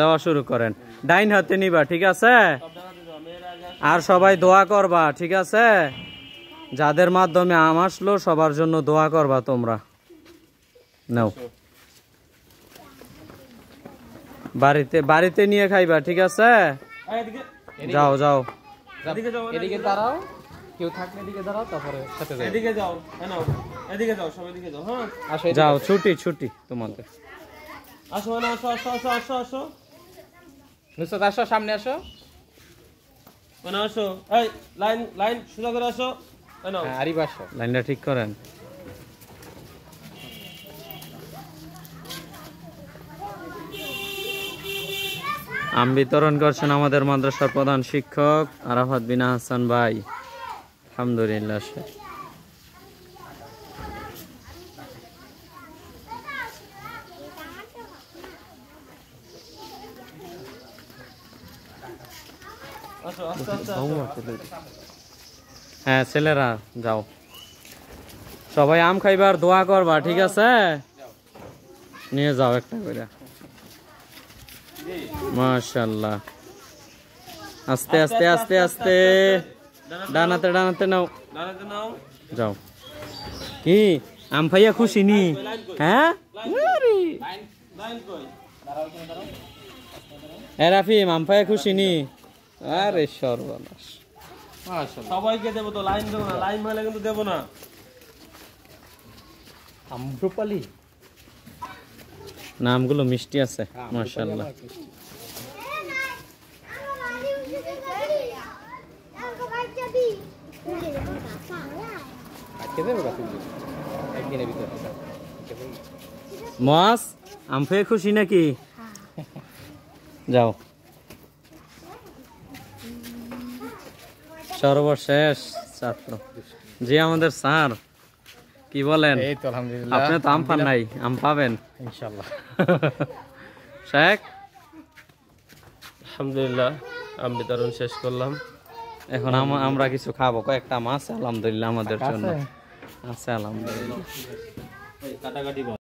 দেওয়া শুরু করেন ডাইন হাতে নিবা ঠিক আছে আর সবাই দোয়া করবা ঠিক আছে যাদের মাধ্যমে আম আসলো সবার জন্য দোয়া করবা তোমরা নাও বাড়িতে বাড়িতে নিয়ে খাইবা ঠিক আছে হ্যাঁ, যাও যাও যাও ছুটি ছুটি তোমাদের আসো না আসো আসো আসো আসো আসো নুসরাত আসো সামনে আসো ওনা মানে আসো এই লাইন লাইন সোজা করে আসো হ্যাঁ, আরিফ আসো লাইনটা ঠিক করেন আম বিতরণ করছেন আমাদের মাদ্রাসার প্রধান শিক্ষক আরাফাত বিনা হাসান ভাই আলহামদুলিল্লাহ হ্যাঁ ছেলেরা যাও সবাই আম খাইবার দোয়া করবা ঠিক আছে নিয়ে যাও একটা করে মাশাল্লাহ আস্তে আস্তে আস্তে আস্তে ডানাতে ডানাতে নাও যাও কি আম ফাইয়া খুশি নি হ্যাঁ এ রাফিম আম ফাইয়া খুশি নি আরে সর্বনাশ সবাইকে দেবো তো লাইন দেবো না লাইন ভাঙলে কিন্তু দেবো না আম্রপালি নামগুলো মিষ্টি আছে মার্শাল্লাহ মাছ আমফে খুশি নাকি হ্যাঁ। যাও সর্বশেষ ছাত্র জি আমাদের স্যার কি বলেন এই তো আলহামদুলিল্লাহ আপনি তো আমফান নাই আম পাবেন ইনশাআল্লাহ শেখ আলহামদুলিল্লাহ আম বিতরণ শেষ করলাম এখন আমরা কিছু খাবো কয়েকটা মাছ আলহামদুলিল্লাহ আমাদের জন্য আছে আলহামদুলিল্লাহ কাটাকাটি